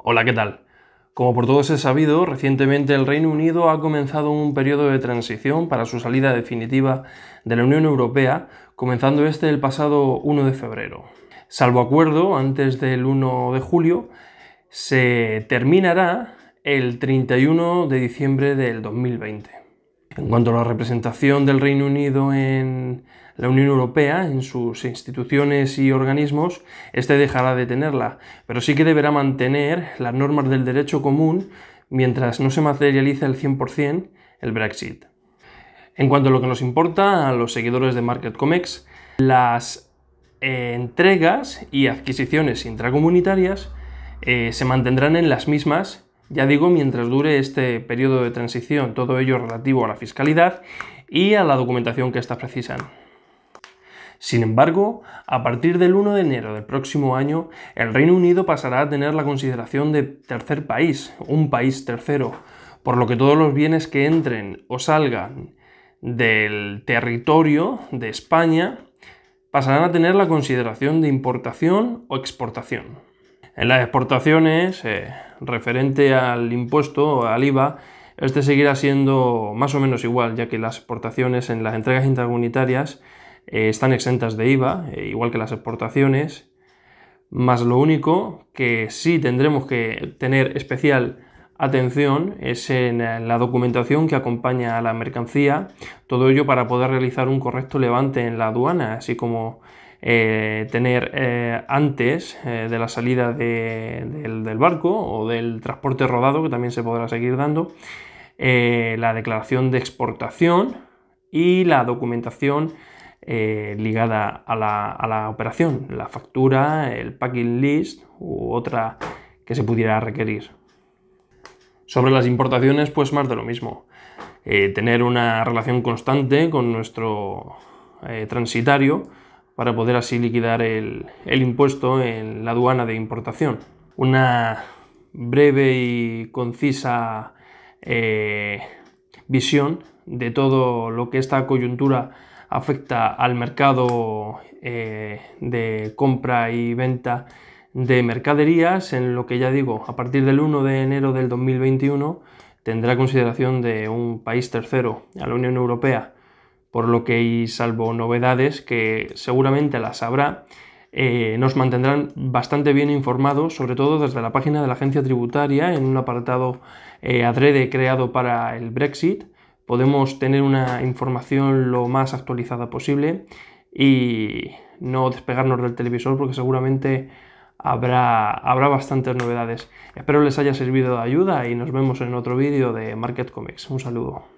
Hola, ¿qué tal? Como por todos es sabido, recientemente el Reino Unido ha comenzado un periodo de transición para su salida definitiva de la Unión Europea, comenzando este el pasado 1 de febrero. Salvo acuerdo, antes del 1 de julio, se terminará el 31 de diciembre del 2020. En cuanto a la representación del Reino Unido en la Unión Europea, en sus instituciones y organismos, este dejará de tenerla, pero sí que deberá mantener las normas del derecho común mientras no se materialice al 100% el Brexit. En cuanto a lo que nos importa a los seguidores de Market Comex, las eh, entregas y adquisiciones intracomunitarias eh, se mantendrán en las mismas ya digo, mientras dure este periodo de transición, todo ello relativo a la fiscalidad y a la documentación que éstas precisan. Sin embargo, a partir del 1 de enero del próximo año, el Reino Unido pasará a tener la consideración de tercer país, un país tercero, por lo que todos los bienes que entren o salgan del territorio de España pasarán a tener la consideración de importación o exportación. En las exportaciones, eh, referente al impuesto, al IVA, este seguirá siendo más o menos igual, ya que las exportaciones en las entregas intercomunitarias eh, están exentas de IVA, eh, igual que las exportaciones, más lo único que sí tendremos que tener especial atención es en la documentación que acompaña a la mercancía, todo ello para poder realizar un correcto levante en la aduana, así como eh, tener eh, antes eh, de la salida del, barco o del transporte rodado, que también se podrá seguir dando, la declaración de exportación y la documentación ligada a la, operación, la factura, el packing list u otra que se pudiera requerir. Sobre las importaciones, pues más de lo mismo. tener una relación constante con nuestro transitario para poder así liquidar el, impuesto en la aduana de importación. Una breve y concisa eh, visión de todo lo que esta coyuntura afecta al mercado eh, de compra y venta de mercaderías, en lo que ya digo, a partir del 1 de enero del 2021 tendrá consideración de un país tercero a la Unión Europea por lo que y salvo novedades que seguramente las habrá, eh, nos mantendrán bastante bien informados, sobre todo desde la página de la agencia tributaria, en un apartado eh, adrede creado para el Brexit. Podemos tener una información lo más actualizada posible y no despegarnos del televisor porque seguramente habrá, habrá bastantes novedades. Espero les haya servido de ayuda y nos vemos en otro vídeo de Market Comics. Un saludo.